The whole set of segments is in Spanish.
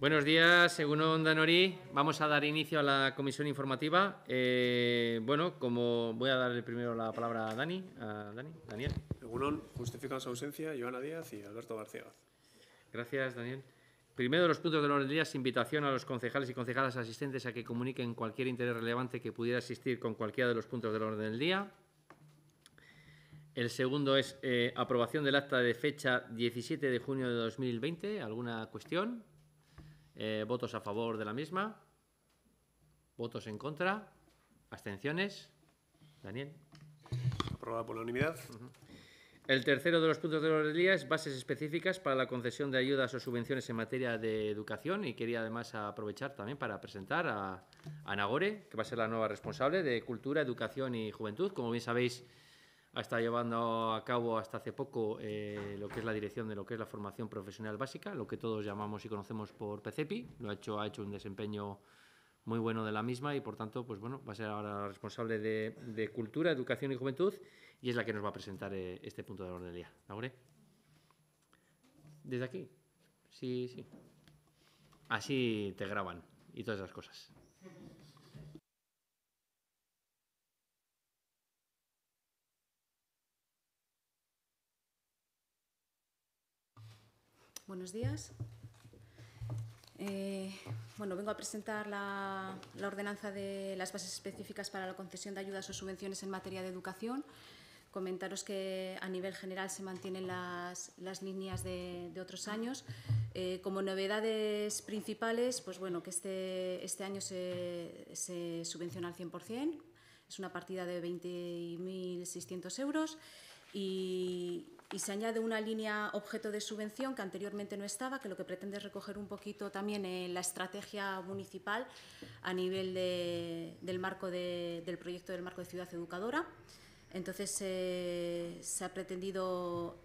Buenos días, según Onda Nori, vamos a dar inicio a la comisión informativa. Eh, bueno, como voy a darle primero la palabra a Dani, a Dani, Daniel. Según justifican su ausencia, Joana Díaz y Alberto García. Gracias, Daniel. Primero los puntos del orden del día es invitación a los concejales y concejalas asistentes a que comuniquen cualquier interés relevante que pudiera asistir con cualquiera de los puntos del orden del día. El segundo es eh, aprobación del acta de fecha 17 de junio de 2020. ¿Alguna cuestión? Eh, ¿Votos a favor de la misma? ¿Votos en contra? ¿Abstenciones? Daniel. Aprobada por la unanimidad. El tercero de los puntos de del día es bases específicas para la concesión de ayudas o subvenciones en materia de educación y quería además aprovechar también para presentar a, Anagore, Gore, que va a ser la nueva responsable de Cultura, Educación y Juventud. Como bien sabéis, ha estado llevando a cabo hasta hace poco eh, lo que es la dirección de lo que es la formación profesional básica, lo que todos llamamos y conocemos por PCPI. Lo ha hecho, un desempeño muy bueno de la misma y por tanto pues bueno va a ser ahora responsable de, cultura, educación y juventud y es la que nos va a presentar eh, este punto de orden del día. ¿Laure? Desde aquí. Sí, sí. Así te graban y todas las cosas. buenos días. Eh, bueno, vengo a presentar la, ordenanza de las bases específicas para la concesión de ayudas o subvenciones en materia de educación. Comentaros que a nivel general se mantienen las, líneas de, otros años. Eh, como novedades principales, pues bueno, que este, este año se, subvenciona al 100%, es una partida de 20.600 euros y y se añade una línea objeto de subvención que anteriormente no estaba, que lo que pretende es recoger un poquito también en eh, la estrategia municipal a nivel del, marco del proyecto del marco de ciudad educadora. Entonces eh, se ha pretendido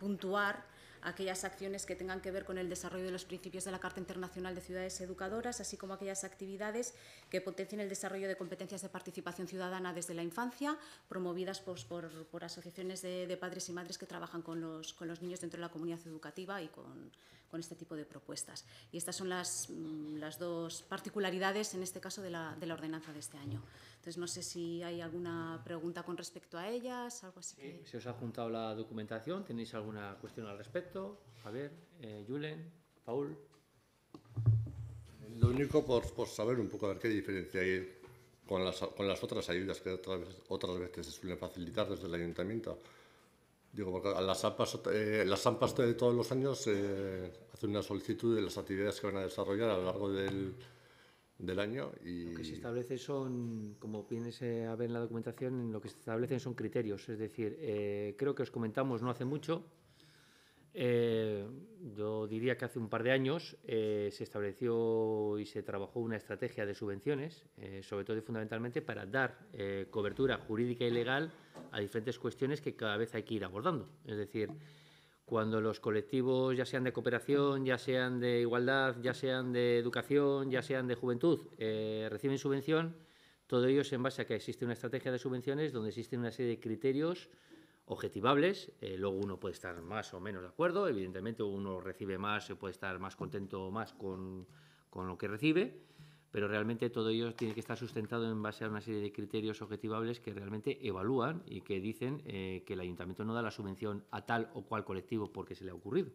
puntuar aquellas acciones que tengan que ver con el desarrollo de los principios de la Carta Internacional de Ciudades Educadoras, así como aquellas actividades que potencien el desarrollo de competencias de participación ciudadana desde la infancia, promovidas pues, por, asociaciones de, de, padres y madres que trabajan con los, con los niños dentro de la comunidad educativa y con, con este tipo de propuestas. Y estas son las, mm, las dos particularidades, en este caso, de la, de la, ordenanza de este año. Entonces, no sé si hay alguna pregunta con respecto a ellas, algo así. Sí, Se os ha juntado la documentación, ¿tenéis alguna cuestión al respecto? A ver, eh, Julen, Paul. Lo único por, saber un poco a qué diferencia hay con las, con las otras ayudas que otras, otras veces se suelen facilitar desde el ayuntamiento Digo, porque las AMPAs, eh, las AMPAs de todos los años eh, hacen una solicitud de las actividades que van a desarrollar a lo largo del, del año. Y... Lo que se establece son, como vienes a ver en la documentación, lo que se establecen son criterios. Es decir, eh, creo que os comentamos no hace mucho eh, yo diría que hace un par de años eh, se estableció y se trabajó una estrategia de subvenciones, eh, sobre todo y fundamentalmente para dar cobertura jurídica y legal a diferentes cuestiones que cada vez hay que ir abordando. Es decir, cuando los colectivos, ya sean de cooperación, ya sean de igualdad, ya sean de educación, ya sean de juventud, reciben subvención, todo ello es en base a que existe una estrategia de subvenciones donde existen una serie de criterios objetivables. Eh, luego uno puede estar más o menos de acuerdo, evidentemente uno recibe más, puede estar más contento o más con, lo que recibe, pero realmente todo ello tiene que estar sustentado en base a una serie de criterios objetivables que realmente evalúan y que dicen eh, que el ayuntamiento no da la subvención a tal o cual colectivo porque se le ha ocurrido,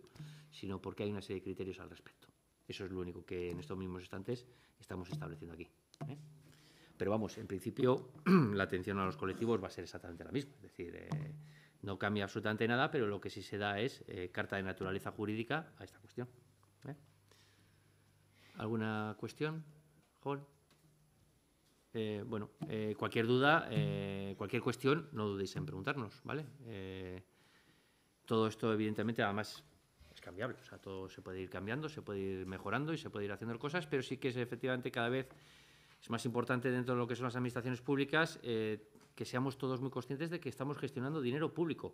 sino porque hay una serie de criterios al respecto. Eso es lo único que en estos mismos instantes estamos estableciendo aquí. ¿eh? Pero vamos, en principio la atención a los colectivos va a ser exactamente la misma. Es decir, no cambia absolutamente nada, pero lo que sí se da es eh, carta de naturaleza jurídica a esta cuestión. ¿eh? ¿Alguna cuestión, eh, bueno, cualquier duda, cualquier cuestión, no dudéis en preguntarnos, ¿vale? todo esto, evidentemente, además es cambiable, o sea, todo se puede ir cambiando, se puede ir mejorando y se puede ir haciendo cosas, pero sí que es efectivamente cada vez es más importante dentro de lo que son las administraciones públicas que seamos todos muy conscientes de que estamos gestionando dinero público,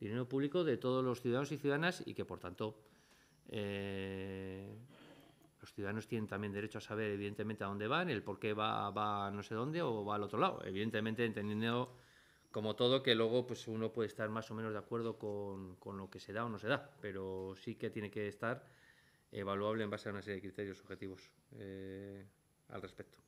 dinero público de todos los ciudadanos y ciudadanas y que, por tanto, eh, los ciudadanos tienen también derecho a saber, evidentemente, a dónde van, el por qué va, va no sé dónde o va al otro lado. Evidentemente, entendiendo como todo que luego pues uno puede estar más o menos de acuerdo con, lo que se da o no se da, pero sí que tiene que estar evaluable en base a una serie de criterios objetivos eh, al respecto.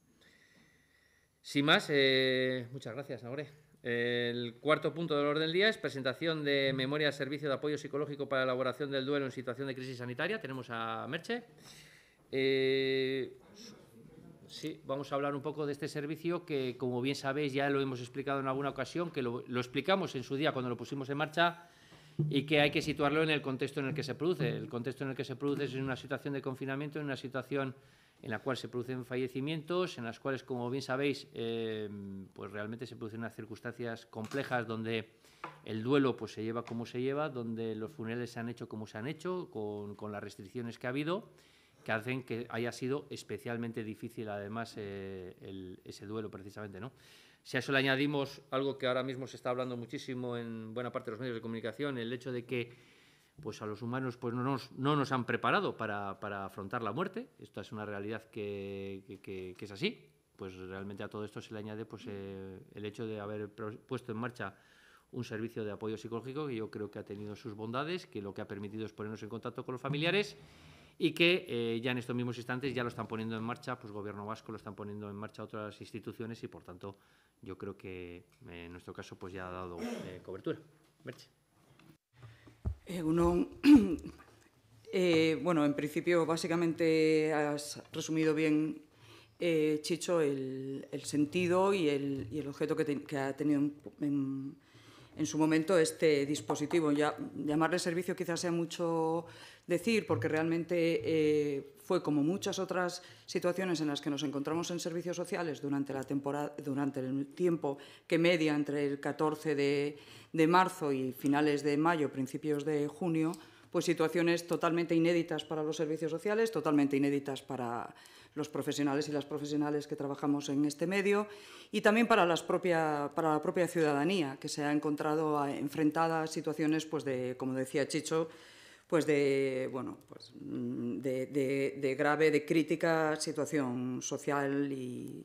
Sin más, eh, muchas gracias, Nagore. El cuarto punto del orden del día es presentación de memoria al servicio de apoyo psicológico para elaboración del duelo en situación de crisis sanitaria. Tenemos a Merche. Eh, sí, vamos a hablar un poco de este servicio que, como bien sabéis, ya lo hemos explicado en alguna ocasión, que lo explicamos en su día cuando lo pusimos en marcha y que hay que situarlo en el contexto en el que se produce. El contexto en el que se produce es en una situación de confinamiento, en una situación en la cual se producen fallecimientos, en las cuales, como bien sabéis, eh, pues realmente se producen unas circunstancias complejas donde el duelo pues, se lleva como se lleva, donde los funerales se han hecho como se han hecho, con, las restricciones que ha habido, que hacen que haya sido especialmente difícil, además, eh, ese duelo precisamente, ¿no? Si a eso le añadimos algo que ahora mismo se está hablando muchísimo en buena parte de los medios de comunicación, el hecho de que pues a los humanos pues no nos, han preparado para, afrontar la muerte. esto es una realidad que, es así. Pues realmente a todo esto se le añade pues, eh, el hecho de haber puesto en marcha un servicio de apoyo psicológico que yo creo que ha tenido sus bondades, que lo que ha permitido es ponernos en contacto con los familiares y que eh, ya en estos mismos instantes ya lo están poniendo en marcha, pues Gobierno Vasco lo están poniendo en marcha otras instituciones y por tanto yo creo que eh, en nuestro caso pues ya ha dado eh, cobertura. Merche. uno, bueno, en principio básicamente has resumido bien, Chicho, el, sentido y el, objeto que, ha tenido en, su momento este dispositivo. Ya, llamarle servicio quizás sea mucho decir, porque realmente eh, fue como muchas otras situaciones en las que nos encontramos en servicios sociales durante, la temporada, durante el tiempo que media entre el 14 de, marzo y finales de mayo, principios de junio, pues situaciones totalmente inéditas para los servicios sociales, totalmente inéditas para los profesionales y las profesionales que trabajamos en este medio y también para, las para la propia ciudadanía que se ha encontrado enfrentada a situaciones, pues de, como decía Chicho, pues de, bueno, pues, mm, de, grave, de crítica situación social y,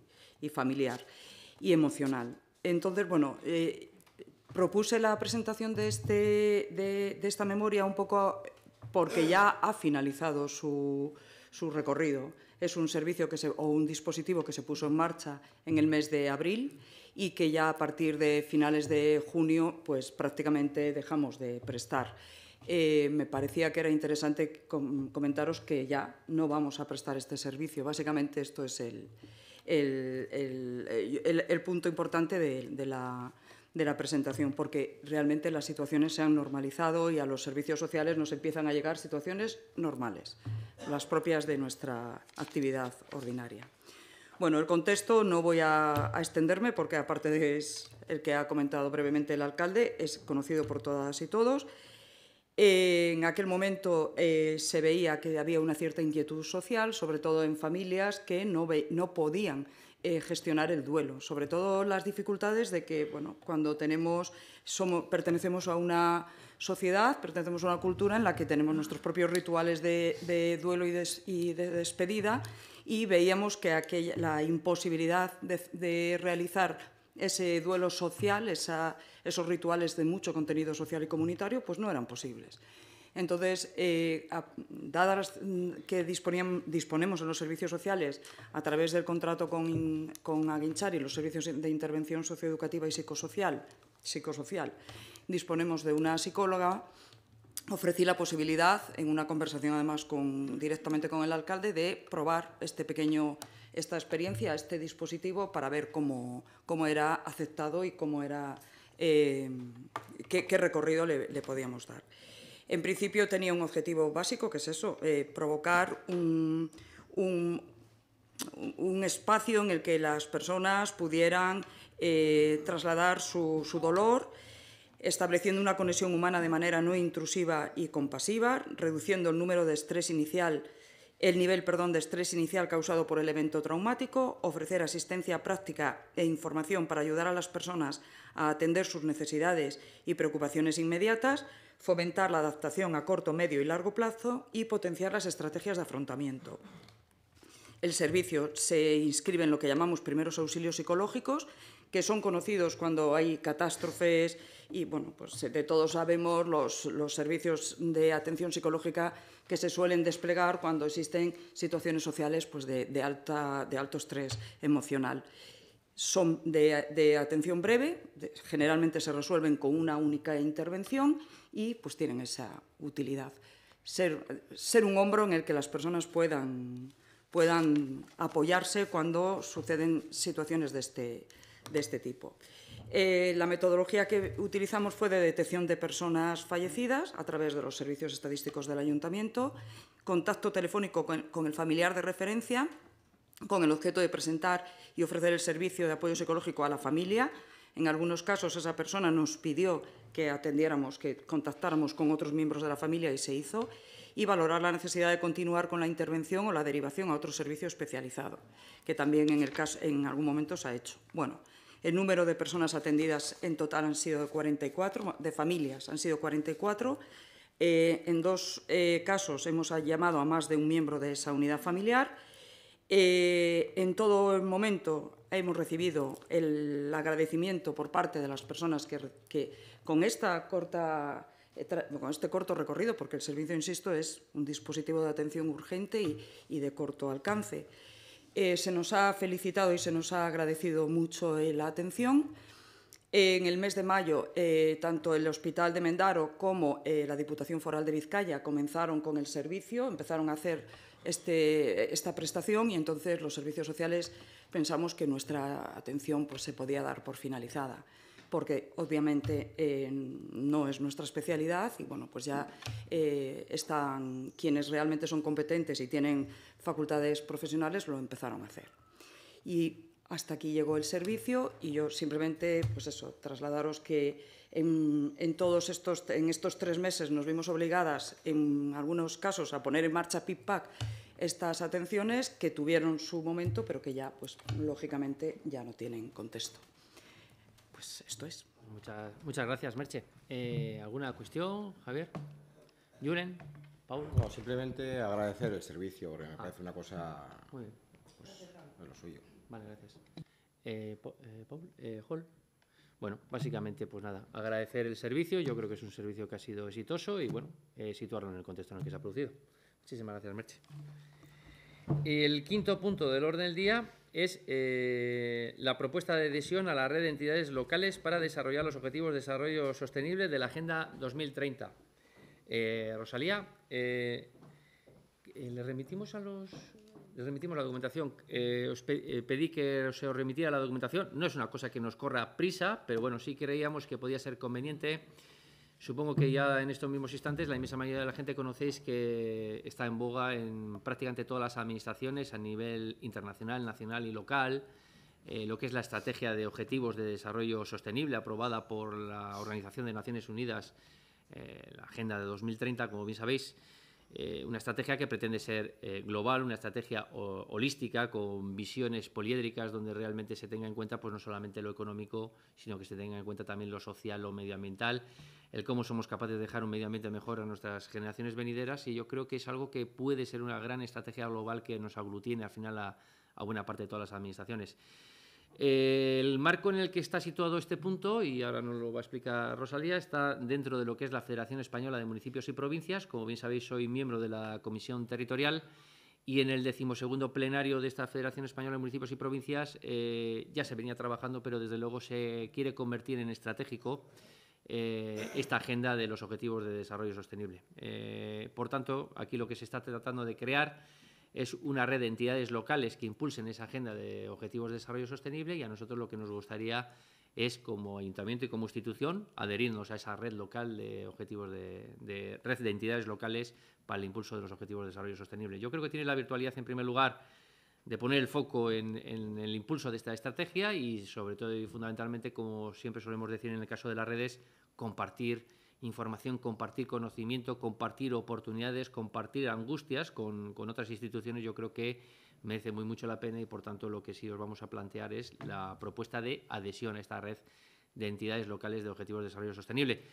familiar y emocional. Entonces, bueno, eh, propuse la presentación de, este, de, esta memoria un poco porque ya ha finalizado su, recorrido. Es un servicio que se, o un dispositivo que se puso en marcha en el mes de abril y que ya a partir de finales de junio pues prácticamente dejamos de prestar. Eh, me parecía que era interesante comentaros que ya no vamos a prestar este servicio. Básicamente esto es el, punto importante de, la presentación, porque realmente las situaciones se han normalizado y a los servicios sociales nos empiezan a llegar situaciones normales, las propias de nuestra actividad ordinaria. Bueno, el contexto no voy a, extenderme porque aparte de el que ha comentado brevemente el alcalde, es conocido por todas y todos en aquel momento eh, se veía que había una cierta inquietud social, sobre todo en familias que no, no podían eh, gestionar el duelo, sobre todo las dificultades de que, bueno, cuando tenemos, somos, pertenecemos a una sociedad, pertenecemos a una cultura en la que tenemos nuestros propios rituales de, duelo y, de despedida y veíamos que aquella, la imposibilidad de, de realizar ese duelo social, esos rituales de mucho contenido social y comunitario, pues no eran posibles. Entonces, eh, dadas mm, que disponemos en los servicios sociales a través del contrato con, con Aguinchari, los servicios de intervención socioeducativa y psicosocial, psicosocial, disponemos de una psicóloga, ofrecí la posibilidad, en una conversación además directamente con el alcalde, de probar este pequeño esta experiencia, este dispositivo, para ver cómo, era aceptado y cómo era, eh, qué, recorrido le, podíamos dar. En principio tenía un objetivo básico, que es eso, eh, provocar un, espacio en el que las personas pudieran eh, trasladar su, su dolor, estableciendo una conexión humana de manera no intrusiva y compasiva, reduciendo el número de estrés inicial el nivel perdón, de estrés inicial causado por el evento traumático, ofrecer asistencia práctica e información para ayudar a las personas a atender sus necesidades y preocupaciones inmediatas, fomentar la adaptación a corto, medio y largo plazo y potenciar las estrategias de afrontamiento. El servicio se inscribe en lo que llamamos primeros auxilios psicológicos que son conocidos cuando hay catástrofes y, bueno, pues eh, de todos sabemos los, los servicios de atención psicológica que se suelen desplegar cuando existen situaciones sociales pues de, alta, de alto estrés emocional son de, atención breve, generalmente se resuelven con una única intervención y pues tienen esa utilidad. Ser, ser un hombro en el que las personas puedan, puedan apoyarse cuando suceden situaciones de este, de este tipo. Eh, la metodología que utilizamos fue de detección de personas fallecidas a través de los servicios estadísticos del ayuntamiento, contacto telefónico con, el familiar de referencia, con el objeto de presentar y ofrecer el servicio de apoyo psicológico a la familia. En algunos casos esa persona nos pidió que atendiéramos, que contactáramos con otros miembros de la familia y se hizo, y valorar la necesidad de continuar con la intervención o la derivación a otro servicio especializado, que también en, en algún momento se ha hecho. Bueno, el número de personas atendidas en total han sido 44, de familias han sido 44. Eh, en dos eh, casos hemos llamado a más de un miembro de esa unidad familiar. Eh, en todo momento hemos recibido el agradecimiento por parte de las personas que, con, esta corta, con este corto recorrido, porque el servicio, insisto, es un dispositivo de atención urgente y de corto alcance. Eh, se nos ha felicitado y se nos ha agradecido mucho la atención. En el mes de mayo, eh, tanto el Hospital de Mendaro como eh, la Diputación Foral de Vizcaya comenzaron con el servicio, empezaron a hacer este, esta prestación y entonces los servicios sociales pensamos que nuestra atención pues, se podía dar por finalizada porque obviamente eh, no es nuestra especialidad y bueno, pues ya eh, están quienes realmente son competentes y tienen facultades profesionales lo empezaron a hacer. Y hasta aquí llegó el servicio y yo simplemente, pues eso, trasladaros que en, en, todos estos, en estos tres meses nos vimos obligadas, en algunos casos, a poner en marcha PIPAC estas atenciones que tuvieron su momento, pero que ya, pues lógicamente, ya no tienen contexto pues esto es. Muchas, muchas gracias, Merche. Eh, ¿Alguna cuestión, Javier? ¿Yuren? Paul. No, simplemente agradecer el servicio, porque me ah. parece una cosa Muy bien. Pues, lo suyo. Vale, gracias. Eh, eh, Paul, eh, Bueno, básicamente, pues nada, agradecer el servicio. Yo creo que es un servicio que ha sido exitoso y, bueno, situarlo en el contexto en el que se ha producido. Muchísimas gracias, Merche. El quinto punto del orden del día es eh, la propuesta de adhesión a la red de entidades locales para desarrollar los objetivos de desarrollo sostenible de la Agenda 2030. Eh, Rosalía, eh, le remitimos a los... remitimos la documentación. os pedí que se os remitiera la documentación. No es una cosa que nos corra prisa, pero bueno, sí creíamos que podía ser conveniente Supongo que ya en estos mismos instantes la inmensa mayoría de la gente conocéis que está en boga en prácticamente todas las administraciones a nivel internacional, nacional y local, eh, lo que es la estrategia de objetivos de desarrollo sostenible aprobada por la Organización de Naciones Unidas, eh, la Agenda de 2030, como bien sabéis, eh, una estrategia que pretende ser global, una estrategia holística con visiones poliédricas donde realmente se tenga en cuenta pues, no solamente lo económico, sino que se tenga en cuenta también lo social, lo medioambiental el cómo somos capaces de dejar un medio ambiente mejor a nuestras generaciones venideras y yo creo que es algo que puede ser una gran estrategia global que nos aglutine al final a, buena parte de todas las administraciones. Eh, el marco en el que está situado este punto, y ahora nos lo va a explicar Rosalía, está dentro de lo que es la Federación Española de Municipios y Provincias. Como bien sabéis, soy miembro de la Comisión Territorial y en el decimosegundo plenario de esta Federación Española de Municipios y Provincias eh, ya se venía trabajando, pero desde luego se quiere convertir en estratégico eh, esta agenda de los Objetivos de Desarrollo Sostenible. Eh, por tanto, aquí lo que se está tratando de crear es una red de entidades locales que impulsen esa agenda de Objetivos de Desarrollo Sostenible y a nosotros lo que nos gustaría es, como ayuntamiento y como institución, adherirnos a esa red local de objetivos de red de entidades locales para el impulso de los Objetivos de Desarrollo Sostenible. Yo creo que tiene la virtualidad, en primer lugar, de poner el foco en, el impulso de esta estrategia y sobre todo y fundamentalmente, como siempre solemos decir en el caso de las redes, compartir información, compartir conocimiento, compartir oportunidades, compartir angustias con otras instituciones, yo creo que merece muy mucho la pena y por tanto lo que sí os vamos a plantear es la propuesta de adhesión a esta red de entidades locales de objetivos de desarrollo sostenible.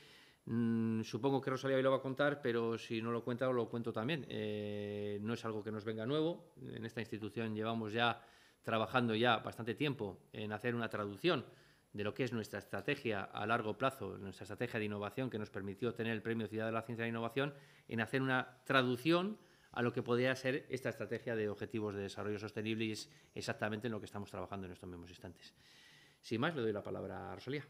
Mm, supongo que Rosalía hoy lo va a contar, pero si no lo cuenta, lo cuento también. Eh, no es algo que nos venga nuevo. En esta institución llevamos ya trabajando ya bastante tiempo en hacer una traducción de lo que es nuestra estrategia a largo plazo, nuestra estrategia de innovación que nos permitió tener el Premio Ciudad de la Ciencia de Innovación, en hacer una traducción a lo que podría ser esta estrategia de objetivos de desarrollo sostenible y es exactamente en lo que estamos trabajando en estos mismos instantes. Sin más, le doy la palabra a Rosalía.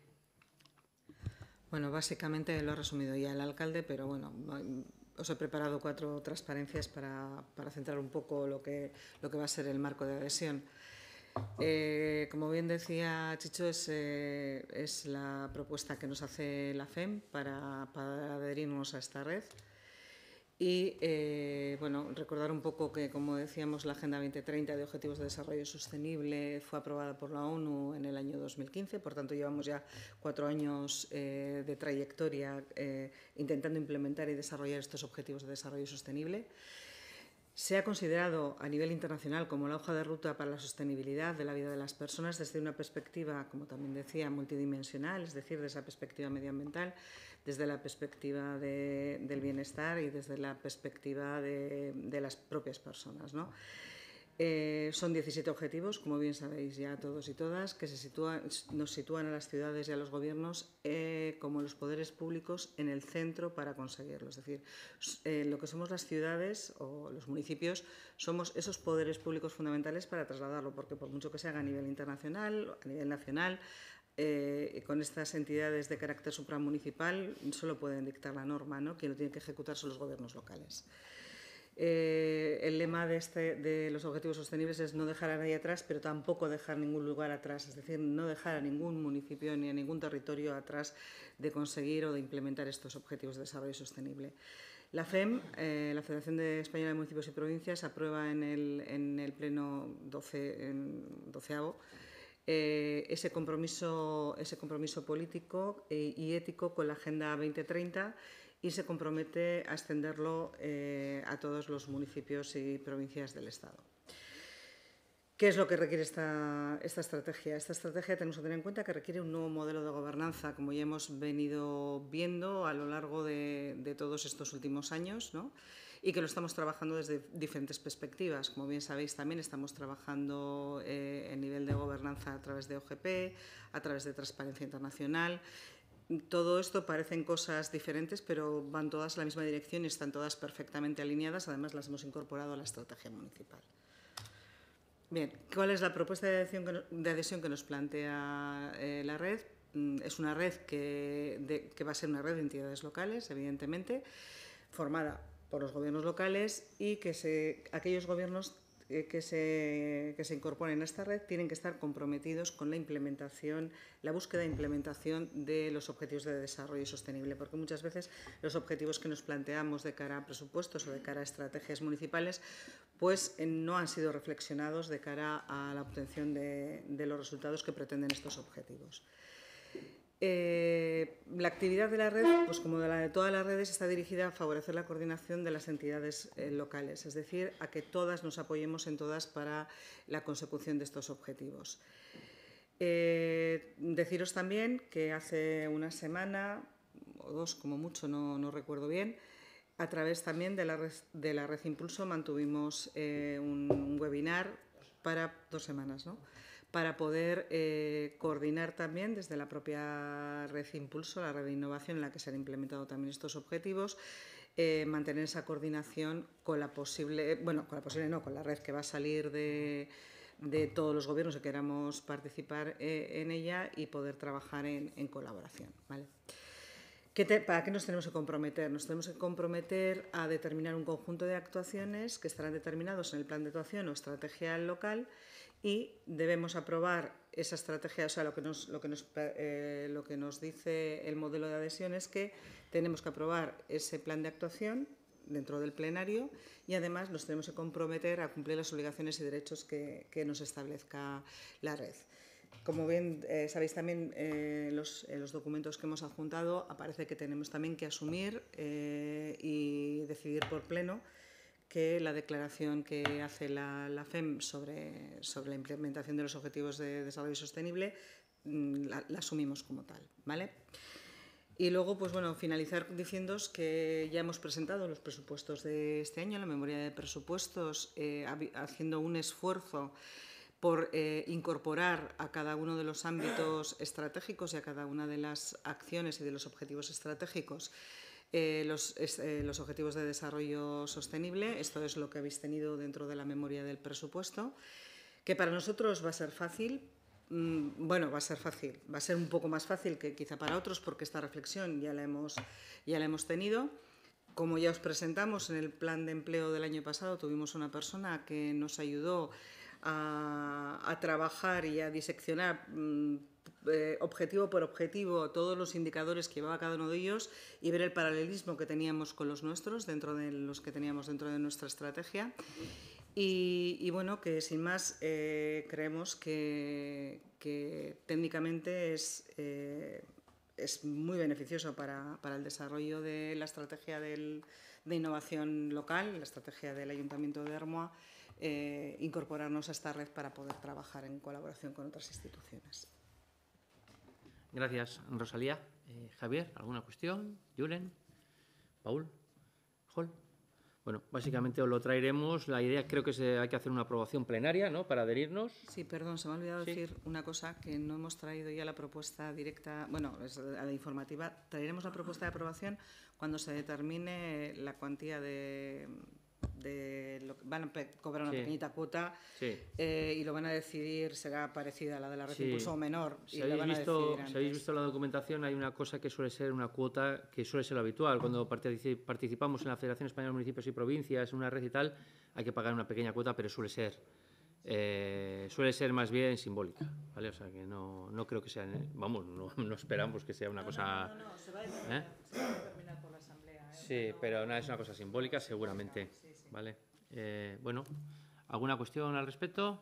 Bueno, básicamente lo ha resumido ya el alcalde, pero bueno, os he preparado cuatro transparencias para, centrar un poco lo que, lo que va a ser el marco de adhesión. Eh, como bien decía Chicho, es, eh, es, la propuesta que nos hace la FEM para adherirnos a esta red. Y eh, bueno, recordar un poco que, como decíamos, la Agenda 2030 de Objetivos de Desarrollo Sostenible fue aprobada por la ONU en el año 2015, por tanto llevamos ya cuatro años eh, de trayectoria eh, intentando implementar y desarrollar estos Objetivos de Desarrollo Sostenible. Se ha considerado a nivel internacional como la hoja de ruta para la sostenibilidad de la vida de las personas desde una perspectiva, como también decía, multidimensional, es decir, desde la perspectiva medioambiental, desde la perspectiva del bienestar y desde la perspectiva de, de las propias personas. ¿no? Eh, son 17 objetivos, como bien sabéis ya todos y todas, que nos sitúan a las ciudades y a los gobiernos eh, como los poderes públicos en el centro para conseguirlo. Es decir, eh, lo que somos las ciudades o los municipios somos esos poderes públicos fundamentales para trasladarlo, porque por mucho que se haga a nivel internacional, a nivel nacional, con estas entidades de carácter supramunicipal solo pueden dictar la norma, ¿no? quien lo tiene que ejecutar son los gobiernos locales. Eh, el lema este, de, los objetivos sostenibles es no dejar a nadie atrás, pero tampoco dejar ningún lugar atrás, es decir, no dejar a ningún municipio ni a ningún territorio atrás de conseguir o de implementar estos objetivos de desarrollo sostenible. La FEM, eh, la Federación de Española de Municipios y Provincias, aprueba en el, Pleno 12, en eh, ese, compromiso, ese compromiso político y ético con la Agenda 2030 y se compromete a extenderlo eh, a todos los municipios y provincias del Estado. ¿Qué es lo que requiere esta, estrategia? Esta estrategia tenemos que tener en cuenta que requiere un nuevo modelo de gobernanza, como ya hemos venido viendo a lo largo de, todos estos últimos años, y que lo estamos trabajando desde diferentes perspectivas. Como bien sabéis, también estamos trabajando eh, en nivel de gobernanza a través de OGP, a través de Transparencia Internacional todo esto parecen cosas diferentes, pero van todas en la misma dirección y están todas perfectamente alineadas. Además, las hemos incorporado a la estrategia municipal. Bien, ¿cuál es la propuesta de adhesión que, nos plantea eh, la red? Mm, es una red que, va a ser una red de entidades locales, evidentemente, formada por los gobiernos locales y que aquellos gobiernos eh, que se, que se incorporen a esta red tienen que estar comprometidos con la implementación, la búsqueda e implementación de los objetivos de desarrollo sostenible, porque muchas veces los objetivos que nos planteamos de cara a presupuestos o de cara a estrategias municipales, pues eh, no han sido reflexionados de cara a la obtención de, de los resultados que pretenden estos objetivos. Eh, la actividad de la red, pues como de la de todas las redes, está dirigida a favorecer la coordinación de las entidades eh, locales, es decir, a que todas nos apoyemos en todas para la consecución de estos objetivos. Eh, deciros también que hace una semana, o dos como mucho, no, recuerdo bien, a través también de la red, de la Impulso mantuvimos un, un, webinar para dos semanas, ¿no? para poder eh, coordinar también desde la propia red Impulso, la red de innovación en la que se han implementado también estos objetivos, eh, mantener esa coordinación con la posible, bueno, con la posible no, con la red que va a salir de, todos los gobiernos que queramos participar eh, en ella y poder trabajar en, colaboración. ¿Para qué nos tenemos que comprometer? Nos tenemos que comprometer a determinar un conjunto de actuaciones que estarán determinados en el plan de actuación o estrategia local y debemos aprobar esa estrategia, o sea, lo que nos, lo que nos, eh, lo que nos dice el modelo de adhesión es que tenemos que aprobar ese plan de actuación dentro del plenario y además nos tenemos que comprometer a cumplir las obligaciones y derechos que, nos establezca la red. Como bien eh, sabéis también, en eh, los, los, documentos que hemos adjuntado aparece que tenemos también que asumir y decidir por pleno que la declaración que hace la, FEM sobre, la implementación de los Objetivos de Desarrollo Sostenible mm, la, asumimos como tal, ¿vale? Y luego, pues bueno, finalizar diciéndoos que ya hemos presentado los presupuestos de este año, la memoria de presupuestos, eh, haciendo un esfuerzo por eh, incorporar a cada uno de los ámbitos estratégicos y a cada una de las acciones y de los objetivos estratégicos eh, los, eh, los, Objetivos de Desarrollo Sostenible. Esto es lo que habéis tenido dentro de la memoria del presupuesto, que para nosotros va a ser fácil. Mm, bueno, va a ser fácil, va a ser un poco más fácil que quizá para otros porque esta reflexión ya la hemos, ya la hemos tenido. Como ya os presentamos en el plan de empleo del año pasado, tuvimos una persona que nos ayudó a, trabajar y a diseccionar mm, eh, objetivo por objetivo todos los indicadores que llevaba cada uno de ellos y ver el paralelismo que teníamos con los nuestros, dentro de los que teníamos dentro de nuestra estrategia. Y, bueno, que sin más eh, creemos que, técnicamente es, eh, muy beneficioso para, el desarrollo de la estrategia de innovación local, la estrategia del Ayuntamiento de Hermoa. incorporarnos a esta red para poder trabajar en colaboración con otras instituciones. Gracias, Rosalía. Eh, Javier, ¿alguna cuestión? Julen, Paul, Jol. Bueno, básicamente os lo traeremos. La idea creo que hay que hacer una aprobación plenaria, ¿no? Para adherirnos. Sí, perdón, se me ha olvidado decir una cosa que no hemos traído ya la propuesta directa, bueno, es la informativa. Traeremos la propuesta de aprobación cuando se determine la cuantía de, de lo van a cobrar una pequeñita cuota eh, y lo van a decidir, será parecida a la de la red o menor. Si, habéis, visto, la documentación, hay una cosa que suele ser una cuota que suele ser lo habitual. Cuando participamos en la Federación Española de Municipios y Provincias, en una red y tal, hay que pagar una pequeña cuota, pero suele ser. Eh, suele ser más bien simbólica, ¿vale? O sea, que no, no creo que sea... Vamos, no, esperamos que sea una cosa... Sí, pero nada es una cosa simbólica seguramente, ¿vale? Eh, bueno, ¿alguna cuestión al respecto?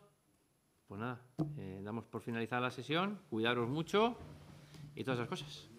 Pues nada, eh, damos por finalizada la sesión, cuidaros mucho y todas esas cosas.